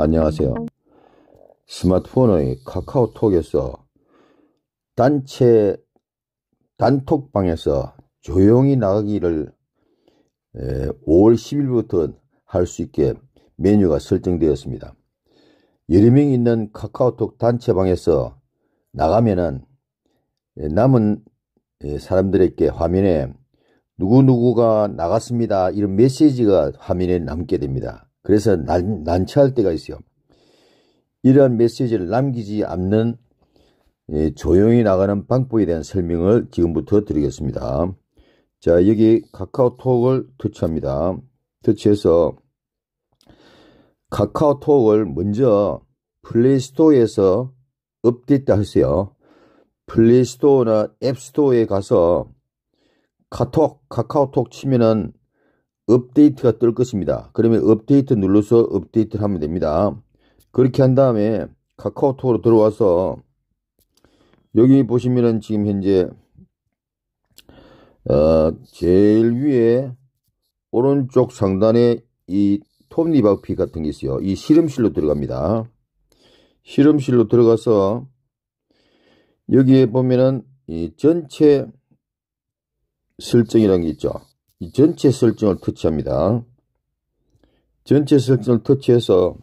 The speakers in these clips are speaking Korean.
안녕하세요. 스마트폰의 카카오톡에서 단체 단톡방에서 조용히 나가기를 5월 10일부터 할 수 있게 메뉴가 설정되었습니다. 여러 명이 있는 카카오톡 단체방에서 나가면은 남은 사람들에게 화면에 누구누구가 나갔습니다. 이런 메시지가 화면에 남게 됩니다. 그래서 난, 난처할 때가 있어요. 이러한 메시지를 남기지 않는 예, 조용히 나가는 방법에 대한 설명을 지금부터 드리겠습니다. 자, 여기 카카오톡을 터치합니다. 터치해서 카카오톡을 먼저 플레이스토어에서 업데이트 하세요. 플레이스토어나 앱스토어에 가서 카톡, 카카오톡 치면은 업데이트가 뜰 것입니다. 그러면 업데이트 눌러서 업데이트를 하면 됩니다. 그렇게 한 다음에 카카오톡으로 들어와서 여기 보시면은 지금 현재 어 제일 위에 오른쪽 상단에 이 톱니바퀴 같은 게 있어요. 이 실험실로 들어갑니다. 실험실로 들어가서 여기에 보면은 이 전체 설정이라는 게 있죠. 전체 설정을 터치합니다. 전체 설정을 터치해서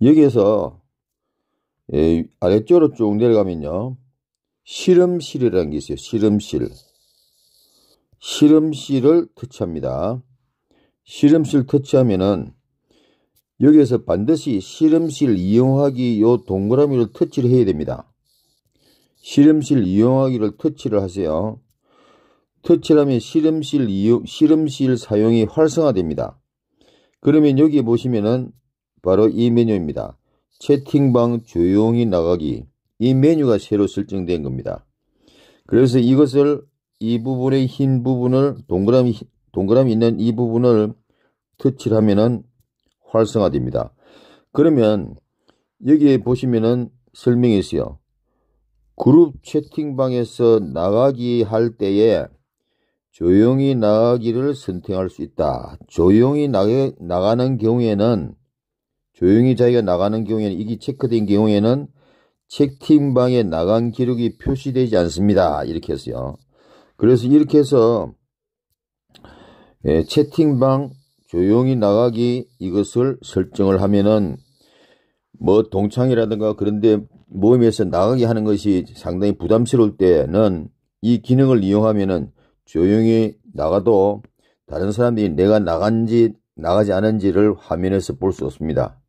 여기에서 예, 아래쪽으로 쭉 내려가면요. 실험실이라는 게 있어요. 실험실. 실험실을 터치합니다. 실험실 터치하면은 여기에서 반드시 실험실 이용하기 요 동그라미를 터치를 해야 됩니다. 실험실 이용하기를 터치를 하세요. 터치라면 실험실 이용, 실험실 사용이 활성화됩니다. 그러면 여기 보시면은 바로 이 메뉴입니다. 채팅방 조용히 나가기. 이 메뉴가 새로 설정된 겁니다. 그래서 이것을 이 부분의 흰 부분을 동그라미, 동그라미 있는 이 부분을 터치를 하면은 활성화됩니다. 그러면 여기에 보시면은 설명이 있어요. 그룹 채팅방에서 나가기 할 때에 조용히 나가기를 선택할 수 있다. 조용히 나가, 나가는 경우에는 조용히 자기가 나가는 경우에는 이게 체크된 경우에는 채팅방에 나간 기록이 표시되지 않습니다. 이렇게 했어요. 그래서 이렇게 해서 예, 채팅방 조용히 나가기 이것을 설정을 하면은 뭐 동창이라든가 그런데 모임에서 나가게 하는 것이 상당히 부담스러울 때는 이 기능을 이용하면은 조용히 나가도 다른 사람들이 내가 나간지 나가지 않은지를 화면에서 볼 수 없습니다.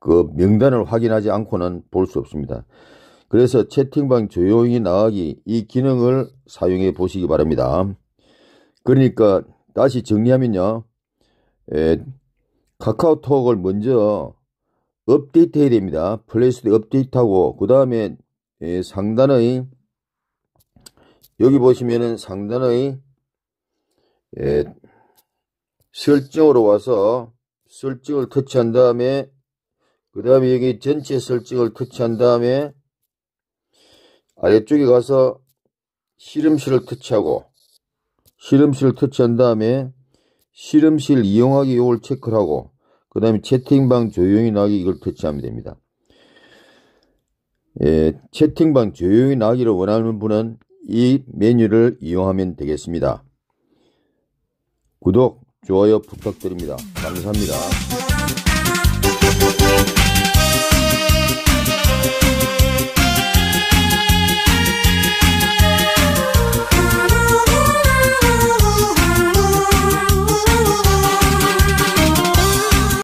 그 명단을 확인하지 않고는 볼 수 없습니다. 그래서 채팅방 조용히 나가기 이 기능을 사용해 보시기 바랍니다. 그러니까 다시 정리하면요. 에, 예, 카카오톡을 먼저 업데이트 해야 됩니다. 플레이스토어 업데이트하고 그 다음에 예, 상단의 여기 보시면은 상단의 예, 설정으로 와서 설정을 터치한 다음에 그 다음에 여기 전체 설정을 터치한 다음에 아래쪽에 가서 실험실을 터치하고 실험실을 터치한 다음에 실험실 이용하기 요걸 체크를 하고 그 다음에 채팅방 조용히 나기 이걸 터치하면 됩니다. 예, 채팅방 조용히 나기를 원하는 분은 이 메뉴를 이용하면 되겠습니다. 구독, 좋아요 부탁드립니다. 감사합니다.